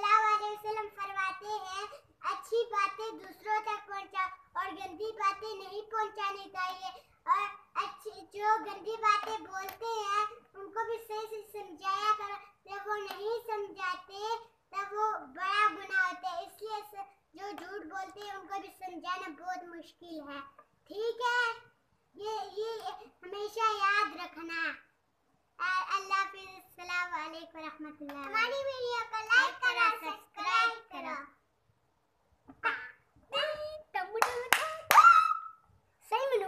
फरमाते हैं अच्छी बातें दूसरों तक पहुंचा और गंदी बातें नहीं पहुंचानी चाहिए और अच्छी जो गंदी बातें बोलते हैं उनको भी सही से समझाया करो जब वो नहीं समझाते तब वो बड़ा गुनाह होता है इसलिए जो झूठ बोलते हैं उनको भी समझाना बहुत मुश्किल है ठीक है ये ये हमेशा याद रखना अल्लाह हाफिज़ अस्सलाम वालेकुम हमारी वीडियो को लाइक